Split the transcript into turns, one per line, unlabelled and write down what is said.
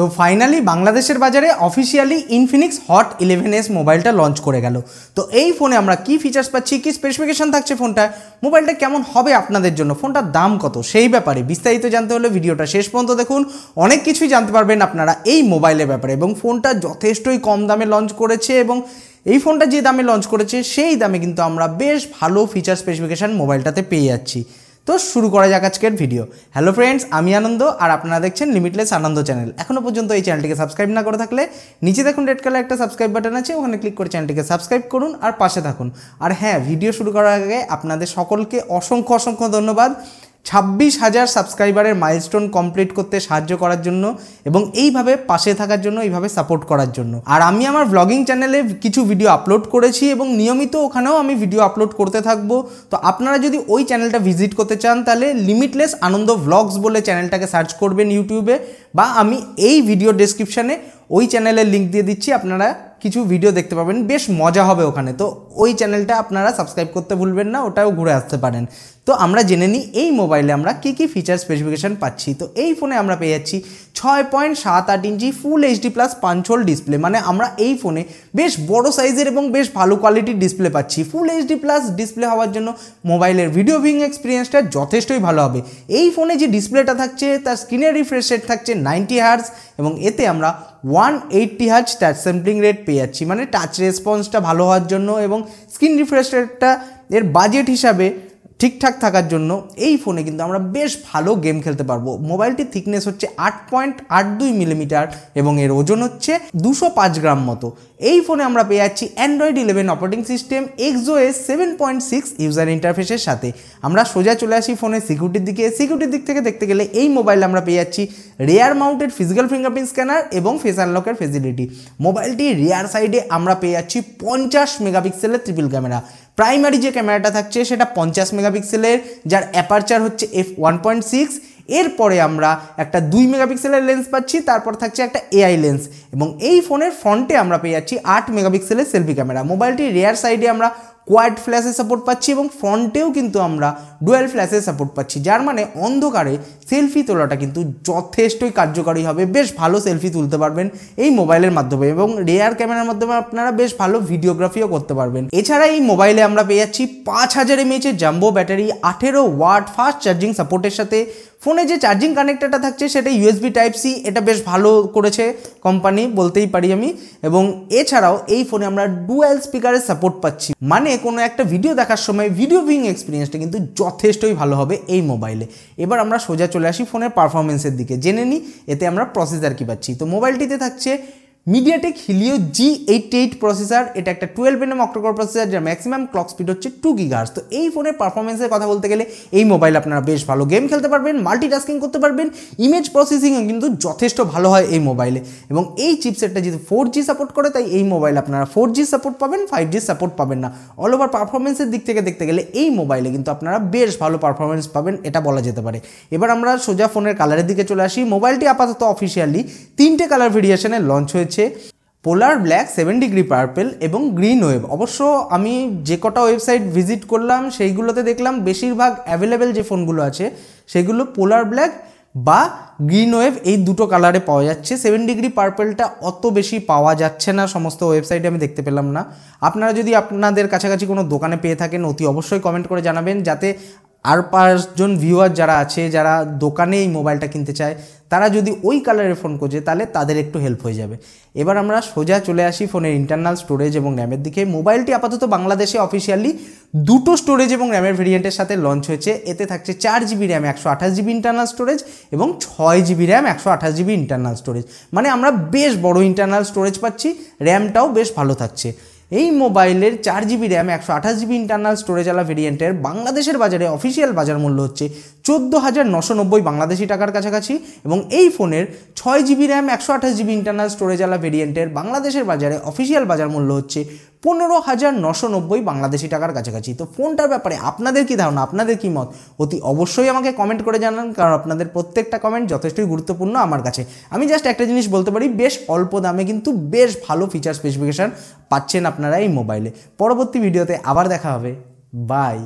তো ফাইনালি বাংলাদেশের বাজারে officially Infinix Hot eleven S মোবাইলটা লঞ্চ করে গেল তো এই ফোনে আমরা কি ফিচার্স পাচ্ছি কি স্পেসিফিকেশন থাকছে ফোনটা মোবাইলটা কেমন হবে আপনাদের জন্য ফোনটার দাম কত সেই ব্যাপারে বিস্তারিত জানতে হলে ভিডিওটা শেষ পর্যন্ত দেখুন অনেক কিছুই জানতে পারবেন আপনারা এই মোবাইলের ব্যাপারে এবং ফোনটা যথেষ্টই কম দামে লঞ্চ করেছে এবং এই ফোনটা যে দামে লঞ্চ করেছে সেই দামে কিন্তু আমরা বেশ ভালো ফিচার স্পেসিফিকেশান মোবাইলটাতে পেয়ে যাচ্ছি তো শুরু করা যাক আজকের ভিডিও হ্যালো ফ্রেন্ডস আমি আনন্দ আর আপনারা দেখছেন লিমিটলেস আনন্দ চ্যানেল এখনও পর্যন্ত এই চ্যানেলটিকে সাবস্ক্রাইব না করে থাকলে নিচে দেখুন রেড কালার একটা সাবস্ক্রাইব বাটন আছে ওখানে ক্লিক করে চ্যানেলটিকে সাবস্ক্রাইব করুন আর পাশে থাকুন আর হ্যাঁ ভিডিও শুরু করার আগে আপনাদের সকলকে অসংখ্য অসংখ্য ধন্যবাদ ছাব্বিশ হাজার সাবস্ক্রাইবারের মাইলস্টোন কমপ্লিট করতে সাহায্য করার জন্য এবং এইভাবে পাশে থাকার জন্য এইভাবে সাপোর্ট করার জন্য আর আমি আমার ব্লগিং চ্যানেলে কিছু ভিডিও আপলোড করেছি এবং নিয়মিত ওখানেও আমি ভিডিও আপলোড করতে থাকবো তো আপনারা যদি ওই চ্যানেলটা ভিজিট করতে চান তাহলে লিমিটলেস আনন্দ ভ্লগস বলে চ্যানেলটাকে সার্চ করবেন ইউটিউবে বা আমি এই ভিডিও ডেসক্রিপশানে ওই চ্যানেলের লিঙ্ক দিয়ে দিচ্ছি আপনারা কিছু ভিডিও দেখতে পাবেন বেশ মজা হবে ওখানে তো ওই চ্যানেলটা আপনারা সাবস্ক্রাইব করতে ভুলবেন না ওটাও ঘুরে আসতে পারেন তো আমরা জেনে নিই এই মোবাইলে আমরা কী কী ফিচার স্পেসিফিকেশান পাচ্ছি তো এই ফোনে আমরা পেয়ে যাচ্ছি ছয় পয়েন্ট সাত আট inch full HD plus punch hole display মানে আমরা এই ফোনে বেশ বড় সাইজের এবং বেশ ভালো কোয়ালিটির ডিসপ্লে পাচ্ছি ফুল এইচডি প্লাস ডিসপ্লে হওয়ার জন্য মোবাইলের ভিডিও ভিং এক্সপিরিয়েন্সটা যথেষ্টই ভালো হবে এই ফোনে যে ডিসপ্লেটা থাকছে তার স্ক্রিনের রিফ্রেশ রেট থাকছে নাইনটি হার্স এবং এতে আমরা one eighty hertz touch sampling rate পেয়ে যাচ্ছি মানে টাচ রেসপন্সটা ভালো হওয়ার জন্য এবং স্ক্রিন রিফ্রেশ রেটটা এর বাজেট হিসাবে ঠিকঠাক থাকার জন্য এই ফোনে কিন্তু আমরা বেশ ভালো গেম খেলতে পারবো মোবাইলটির থিকনেস হচ্ছে আট পয়েন্ট আট দুই মিলিমিটার এবং এর ওজন হচ্ছে দুশো পাঁচ গ্রাম মতো এই ফোনে আমরা পেয়ে যাচ্ছি Android eleven operating system S seven point six user ইন্টারফেসের সাথে আমরা সোজা চলে আসি ফোনের সিকিউরিটির দিকে সিকিউরিটির দিক থেকে দেখতে গেলে এই মোবাইল আমরা পেয়ে যাচ্ছি rear mounted physical fingerprint scanner এবং ফেস আনলকের ফেসিলিটি মোবাইলটি রেয়ার সাইডে আমরা পেয়ে যাচ্ছি পঞ্চাশ মেগাপিক্সেলের ট্রিপল ক্যামেরা প্রাইমারি যে ক্যামেরাটা থাকছে সেটা পঞ্চাশ মেগাপিক্সেলের যার অ্যাপারচার হচ্ছে এফ ওয়ান পয়েন্ট সিক্স এরপরে আমরা একটা দুই মেগাপিক্সেলের লেন্স পাচ্ছি তারপর থাকছে একটা এআই লেন্স এবং এই ফোনের ফ্রন্টে আমরা পেয়ে যাচ্ছি আট মেগাপিক্সেলের সেলফি ক্যামেরা মোবাইলটি রেয়ার সাইডে আমরা কোয়াইট ফ্ল্যাশে সাপোর্ট পাচ্ছি এবং ফ্রন্টেও কিন্তু আমরা ডুয়েল ফ্ল্যাশে সাপোর্ট পাচ্ছি যার মানে অন্ধকারে সেলফি তোলাটা কিন্তু যথেষ্টই কার্যকারী হবে বেশ ভালো সেলফি তুলতে পারবেন এই মোবাইলের মাধ্যমে এবং রেয়ার ক্যামেরার মাধ্যমে আপনারা বেশ ভালো ভিডিওগ্রাফিও করতে পারবেন এছাড়া এই মোবাইলে আমরা পেয়ে যাচ্ছি পাঁচ হাজার এমএইচের জাম্বো ব্যাটারি আঠেরো ওয়াট ফাস্ট চার্জিং সাপোর্টের সাথে ফোনে যে চার্জিং কানেক্টারটা থাকছে সেটা ইউএসবি টাইপ সি এটা বেশ ভালো করেছে কোম্পানি বলতেই পারি আমি এবং এছাড়াও এই ফোনে আমরা ডুয়াল স্পিকারের সাপোর্ট পাচ্ছি মানে কোনো একটা ভিডিও দেখার সময় ভিডিও ভিউইং এক্সপিরিয়েন্সটা কিন্তু যথেষ্টই ভালো হবে এই মোবাইলে এবার আমরা সোজা চলে আসি ফোনের পারফরমেন্সের দিকে জেনে নিই এতে আমরা প্রসেসার কী পাচ্ছি তো মোবাইলটিতে থাকছে MediaTek Helio G eight eight processor এটা একটা টুয়েলভ এনএম অক্টোকর প্রসেসার যার ম্যাক্সিমাম ক্লক স্পিড হচ্ছে টু গিগার্স তো এই ফোনের পারফরমেন্সের কথা বলতে গেলে এই মোবাইল আপনারা বেশ ভালো গেম খেলতে পারবেন মাল্টিটাস্কিং করতে পারবেন ইমেজ প্রসেসিংও কিন্তু যথেষ্ট ভালো হয় এই মোবাইলে এবং এই চিপসেটটা যেহেতু ফোর জি সাপোর্ট করে তাই এই মোবাইল আপনারা ফোর জি সাপোর্ট পাবেন ফাইভ জি সাপোর্ট পাবেন না অল ওভার পারফরমেন্সের দিক থেকে দেখতে গেলে এই মোবাইলে কিন্তু আপনারা বেশ ভালো পারফরমেন্স পাবেন এটা বলা যেতে পারে এবার আমরা সোজা ফোনের কালারের দিকে চলে আসি মোবাইলটি আপাতত অফিসিয়ালি তিনটে কালার ভেরিয়েশনে লঞ্চ হয়েছে রয়েছে polar black seven degree purple এবং গ্রিন ওয়েব অবশ্য আমি যে কটা ওয়েবসাইট ভিজিট করলাম সেইগুলোতে দেখলাম বেশিরভাগ অ্যাভেলেবেল যে ফোনগুলো আছে সেগুলো পোলার ব্ল্যাক বা গ্রিন ওয়েভ এই দুটো কালারে পাওয়া যাচ্ছে সেভেন ডিগ্রি পার্পেলটা অত বেশি পাওয়া যাচ্ছে না সমস্ত ওয়েবসাইটে আমি দেখতে পেলাম না আপনারা যদি আপনাদের কাছাকাছি কোনো দোকানে পেয়ে থাকেন অতি অবশ্যই কমেন্ট করে জানাবেন যাতে আর পাঁচজন ভিউয়ার যারা আছে যারা দোকানে এই মোবাইলটা কিনতে চায় তারা যদি ওই কালারের ফোন খোঁজে তাহলে তাদের একটু হেল্প হয়ে যাবে এবার আমরা সোজা চলে আসি ফোনের ইন্টারনাল স্টোরেজ এবং র্যামের দিকে মোবাইলটি আপাতত বাংলাদেশে অফিসিয়ালি দুটো স্টোরেজ এবং র্যামের ভেরিয়েন্টের সাথে লঞ্চ হয়েছে এতে থাকছে চার জিবি র্যাম একশো আঠাশ জিবি ইন্টারনাল স্টোরেজ এবং ছয় জিবি র্যাম একশো আঠাশ জিবি ইন্টারনাল স্টোরেজ মানে আমরা বেশ বড় ইন্টারনাল স্টোরেজ পাচ্ছি র্যামটাও বেশ ভালো থাকছে এই মোবাইলের চার জিবি র্যাম একশো আঠাশ জিবি ইন্টারনাল স্টোরেজ আলা ভেরিয়েন্টের বাংলাদেশের বাজারে অফিসিয়াল বাজার মূল্য হচ্ছে চোদ্দো হাজার নশো নব্বই বাংলাদেশি টাকার কাছাকাছি এবং এই ফোনের ছয় জিবি র্যাম একশো আঠাশ জিবি ইন্টারনাল স্টোরেজ আলা ভেরিয়েন্টের বাংলাদেশের বাজারে অফিসিয়াল বাজার মূল্য হচ্ছে পনেরো হাজার নশো নব্বই বাংলাদেশি টাকার কাছাকাছি তো ফোনটার ব্যাপারে আপনাদের কি ধারণা আপনাদের কি মত অতি অবশ্যই আমাকে কমেন্ট করে জানান কারণ আপনাদের প্রত্যেকটা কমেন্ট যথেষ্টই গুরুত্বপূর্ণ আমার কাছে আমি জাস্ট একটা জিনিস বলতে পারি বেশ অল্প দামে কিন্তু বেশ ভালো ফিচার স্পেসিফিকেশান পাচ্ছেন আপনারা এই মোবাইলে পরবর্তী ভিডিওতে আবার দেখা হবে বাই